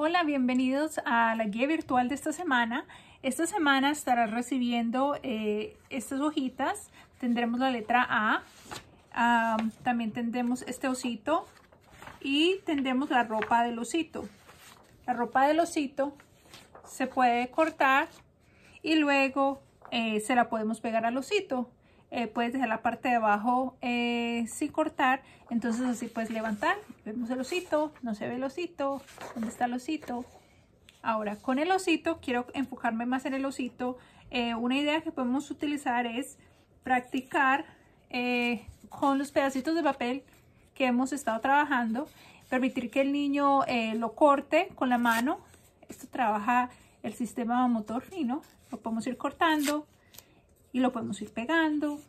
Hola, bienvenidos a la guía virtual de esta semana. Esta semana estarás recibiendo eh, estas hojitas. Tendremos la letra A, también tendremos este osito y tendremos la ropa del osito. La ropa del osito se puede cortar y luego eh, se la podemos pegar al osito. Eh, puedes dejar la parte de abajo eh, sin cortar. Entonces así puedes levantar. Vemos el osito, no se ve el osito, ¿dónde está el osito? Ahora, con el osito, quiero enfocarme más en el osito. Eh, una idea que podemos utilizar es practicar con los pedacitos de papel que hemos estado trabajando. Permitir que el niño lo corte con la mano. Esto trabaja el sistema motor fino. Lo podemos ir cortando lo podemos ir pegando.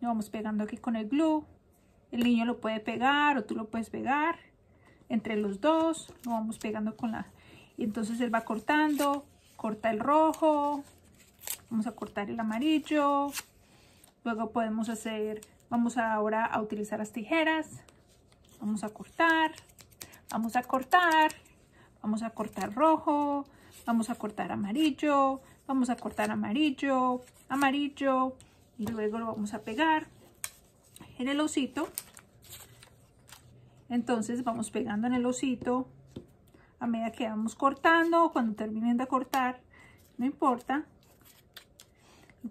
Lo vamos pegando aquí con el glue. El niño lo puede pegar o tú lo puedes pegar. Entre los dos lo vamos pegando con la... Y entonces él va cortando, corta el rojo, vamos a cortar el amarillo. Luego podemos hacer, vamos ahora a utilizar las tijeras. Vamos a cortar, vamos a cortar, vamos a cortar rojo, vamos a cortar amarillo, Vamos a cortar amarillo, amarillo y luego lo vamos a pegar en el osito. Entonces vamos pegando en el osito a medida que vamos cortando cuando terminen de cortar, no importa.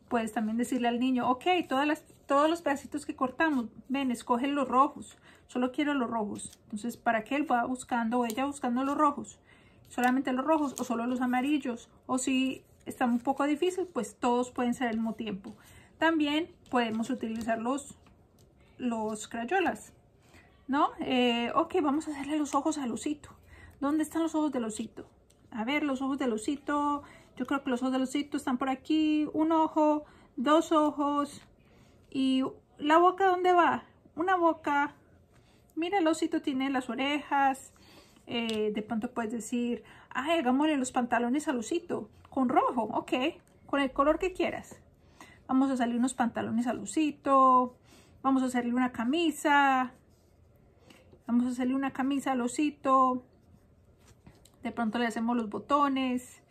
Puedes también decirle al niño, ok, todas las, todos los pedacitos que cortamos, ven, escogen los rojos. Solo quiero los rojos. Entonces, para que él va buscando o ella buscando los rojos. Solamente los rojos o solo los amarillos. O si está un poco difícil, pues todos pueden ser al mismo tiempo. También podemos utilizar los, los crayolas, ¿no? Eh, ok, vamos a hacerle los ojos al osito. ¿Dónde están los ojos del osito? A ver, los ojos del osito, yo creo que los ojos del osito están por aquí. Un ojo, dos ojos y la boca, ¿dónde va? Una boca. Mira, el osito tiene las orejas, eh, de pronto puedes decir, ay, hagámosle los pantalones a Lucito con rojo, ok, con el color que quieras. Vamos a hacerle unos pantalones a Lucito, vamos a hacerle una camisa, vamos a hacerle una camisa a Lucito, de pronto le hacemos los botones,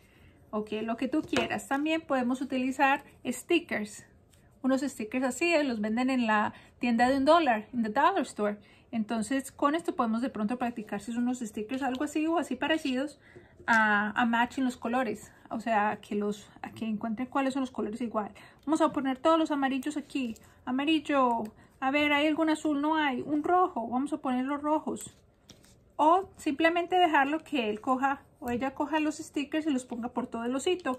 ok, lo que tú quieras. También podemos utilizar stickers, unos stickers así, eh, los venden en la tienda de un dólar, en the dollar store. Entonces con esto podemos de pronto practicar si son unos stickers algo así o así parecidos a, a matching los colores. O sea, que los a que encuentren cuáles son los colores igual. Vamos a poner todos los amarillos aquí. Amarillo, a ver, ¿hay algún azul? No hay. Un rojo, vamos a poner los rojos. O simplemente dejarlo que él coja o ella coja los stickers y los ponga por todo el osito.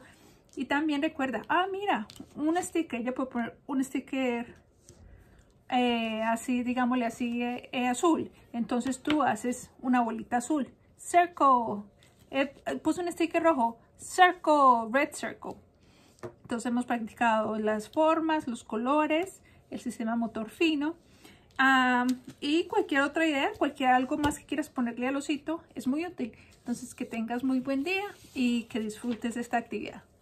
Y también recuerda, ah, mira, un sticker, yo puedo poner un sticker eh, así, digámosle así, eh, eh, azul. Entonces tú haces una bolita azul. Circle. puse un sticker rojo. Circle, red circle. Entonces hemos practicado las formas, los colores, el sistema motor fino. y cualquier otra idea, cualquier algo más que quieras ponerle al osito, es muy útil. Entonces que tengas muy buen día y que disfrutes de esta actividad.